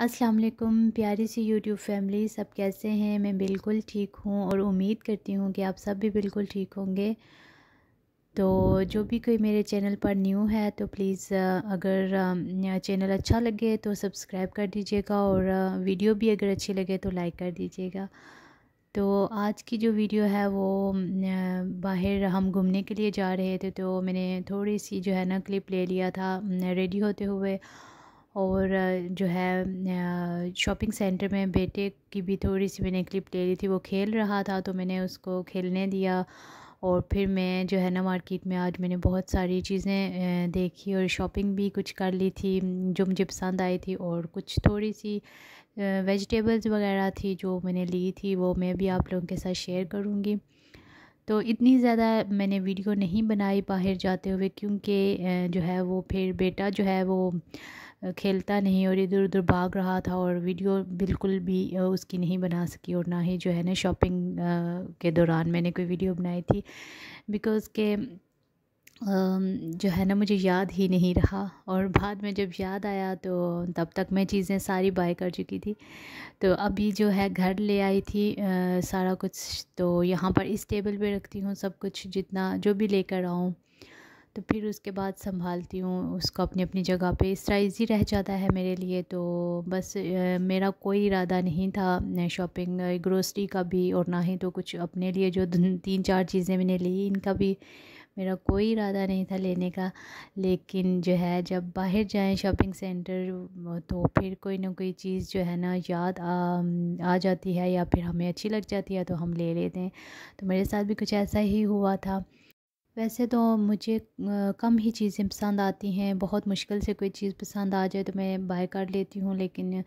अस्सलाम वालेकुम प्यारी सी यूट्यूब फैमिली सब कैसे हैं मैं बिल्कुल ठीक हूँ और उम्मीद करती हूँ कि आप सब भी बिल्कुल ठीक होंगे तो जो भी कोई मेरे चैनल पर न्यू है तो प्लीज़ अगर चैनल अच्छा लगे तो सब्सक्राइब कर दीजिएगा और वीडियो भी अगर अच्छी लगे तो लाइक कर दीजिएगा तो आज की जो वीडियो है वो बाहर हम घूमने के लिए जा रहे थे तो मैंने थोड़ी सी जो है ना क्लिप ले लिया था रेडी होते हुए और जो है शॉपिंग सेंटर में बेटे की भी थोड़ी सी मैंने क्लिप ले ली थी वो खेल रहा था तो मैंने उसको खेलने दिया और फिर मैं जो है ना मार्केट में आज मैंने बहुत सारी चीज़ें देखी और शॉपिंग भी कुछ कर ली थी जो मुझे पसंद आई थी और कुछ थोड़ी सी वेजिटेबल्स वगैरह थी जो मैंने ली थी वो मैं भी आप लोगों के साथ शेयर करूँगी तो इतनी ज़्यादा मैंने वीडियो नहीं बनाई बाहर जाते हुए क्योंकि जो है वो फिर बेटा जो है वो खेलता नहीं और इधर उधर भाग रहा था और वीडियो बिल्कुल भी उसकी नहीं बना सकी और ना ही जो है ना शॉपिंग के दौरान मैंने कोई वीडियो बनाई थी बिकॉज़ के जो है ना मुझे याद ही नहीं रहा और बाद में जब याद आया तो तब तक मैं चीज़ें सारी बाय कर चुकी थी तो अभी जो है घर ले आई थी आ, सारा कुछ तो यहाँ पर इस टेबल पे रखती हूँ सब कुछ जितना जो भी लेकर आऊँ तो फिर उसके बाद संभालती हूँ उसको अपनी अपनी जगह पे इस तरह रह जाता है मेरे लिए तो बस मेरा कोई इरादा नहीं था शॉपिंग ग्रोसरी का भी और ना ही तो कुछ अपने लिए जो तीन चार चीज़ें मैंने ली इनका भी मेरा कोई इरादा नहीं था लेने का लेकिन जो है जब बाहर जाएं शॉपिंग सेंटर तो फिर कोई ना कोई चीज़ जो है ना याद आ, आ जाती है या फिर हमें अच्छी लग जाती है तो हम ले लेते हैं तो मेरे साथ भी कुछ ऐसा ही हुआ था वैसे तो मुझे कम ही चीज़ें पसंद आती हैं बहुत मुश्किल से कोई चीज़ पसंद आ जाए तो मैं बाय कर लेती हूँ लेकिन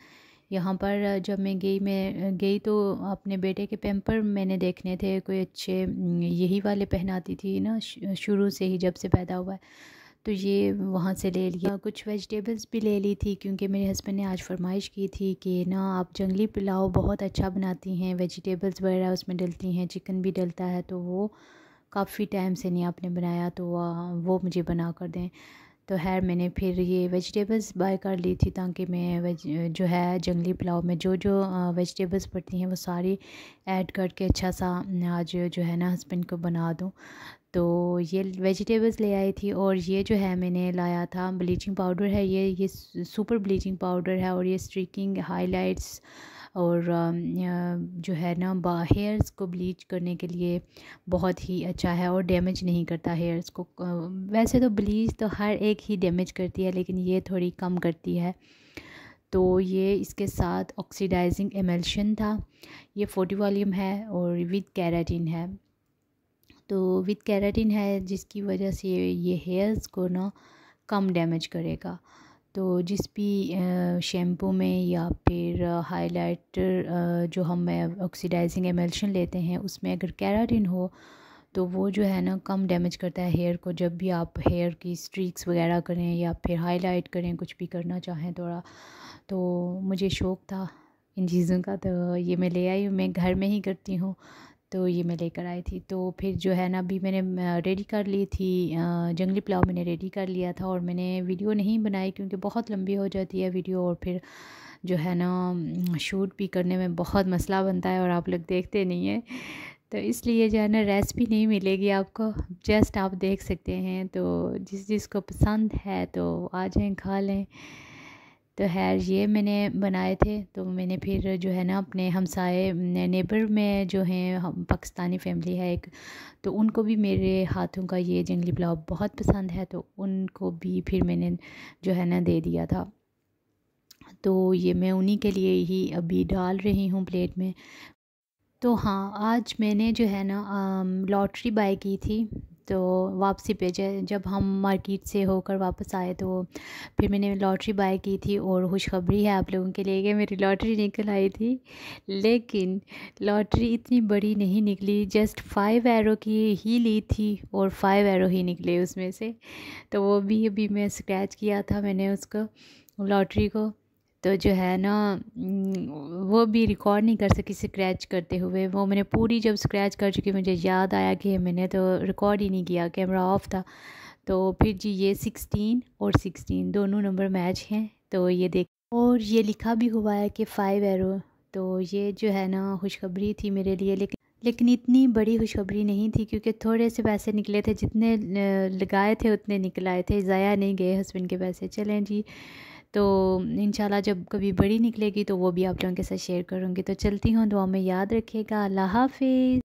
यहाँ पर जब मैं गई मैं गई तो अपने बेटे के पेम्पर मैंने देखने थे कोई अच्छे यही वाले पहनाती थी ना शुरू से ही जब से पैदा हुआ है तो ये वहाँ से ले लिया कुछ वेजिटेबल्स भी ले ली थी क्योंकि मेरे हस्बैंड ने आज फरमाइश की थी कि ना आप जंगली पुलाव बहुत अच्छा बनाती हैं वेजिटेबल्स वगैरह उसमें डलती हैं चिकन भी डलता है तो वो काफ़ी टाइम से नहीं आपने बनाया तो वो मुझे बना कर दें तो है मैंने फिर ये वेजिटेबल्स बाय कर ली थी ताकि मैं जो है जंगली पुलाव में जो जो वेजिटेबल्स पड़ती हैं वो सारी ऐड करके अच्छा सा आज जो है ना हस्बैंड को बना दूँ तो ये वेजिटेबल्स ले आई थी और ये जो है मैंने लाया था ब्लीचिंग पाउडर है ये ये सुपर ब्लीचिंग पाउडर है और ये स्ट्रिकिंग हाइलाइट्स और जो है ना हेयर्स को ब्लीच करने के लिए बहुत ही अच्छा है और डैमेज नहीं करता हेयर्स को वैसे तो ब्लीच तो हर एक ही डैमेज करती है लेकिन ये थोड़ी कम करती है तो ये इसके साथ ऑक्सीडाइजिंग एमल्शन था ये फोटी वॉल्यूम है और विद कैराटीन है तो विद कैराटीन है जिसकी वजह से ये हेयर्स को ना कम डैमेज करेगा तो जिस भी शैम्पू में या फिर हाइलाइटर जो हम ऑक्सीडाइजिंग एमल्शन लेते हैं उसमें अगर कैराटिन हो तो वो जो है ना कम डैमेज करता है हेयर को जब भी आप हेयर की स्ट्रीक्स वगैरह करें या फिर हाईलाइट करें कुछ भी करना चाहें थोड़ा तो मुझे शौक़ था इन चीज़ों का तो ये मैं ले आई हूँ मैं घर में ही करती हूँ तो ये मैं लेकर आई थी तो फिर जो है ना अभी मैंने रेडी कर ली थी जंगली पुलाव मैंने रेडी कर लिया था और मैंने वीडियो नहीं बनाई क्योंकि बहुत लंबी हो जाती है वीडियो और फिर जो है ना शूट भी करने में बहुत मसला बनता है और आप लोग देखते नहीं हैं तो इसलिए जो है ना रेसिपी नहीं मिलेगी आपको जस्ट आप देख सकते हैं तो जिस जिसको पसंद है तो आ जाएँ खा लें तो खैर ये मैंने बनाए थे तो मैंने फिर जो है ना अपने हमसाए नेबर में जो हैं पाकिस्तानी फैमिली है एक तो उनको भी मेरे हाथों का ये जंगली पुलाव बहुत पसंद है तो उनको भी फिर मैंने जो है ना दे दिया था तो ये मैं उन्हीं के लिए ही अभी डाल रही हूँ प्लेट में तो हाँ आज मैंने जो है ना लॉटरी बाई की थी तो वापसी पे जब हम मार्केट से होकर वापस आए तो फिर मैंने लॉटरी बाय की थी और खुशखबरी है आप लोगों के लिए कि मेरी लॉटरी निकल आई थी लेकिन लॉटरी इतनी बड़ी नहीं निकली जस्ट फाइव एरो की ही ली थी और फाइव एरो ही निकले उसमें से तो वो भी अभी मैं स्क्रैच किया था मैंने उसको लॉटरी को तो जो है ना वो भी रिकॉर्ड नहीं कर सकी स्क्रैच करते हुए वो मैंने पूरी जब स्क्रैच कर चुकी मुझे याद आया कि मैंने तो रिकॉर्ड ही नहीं किया कैमरा ऑफ था तो फिर जी ये सिक्सटीन और सिक्सटीन दोनों नंबर मैच हैं तो ये देख और ये लिखा भी हुआ है कि फ़ाइव एरो तो ये जो है ना खुशखबरी थी मेरे लिए लेकिन लेकिन इतनी बड़ी खुशखबरी नहीं थी क्योंकि थोड़े से पैसे निकले थे जितने लगाए थे उतने निकल आए थे ज़ाया नहीं गए हस्बैंड के पैसे चलें जी तो इन जब कभी बड़ी निकलेगी तो वो भी आप लोगों के साथ शेयर करूँगी तो चलती हूँ दुआ में याद रखेगा अल्लाह हाफिज़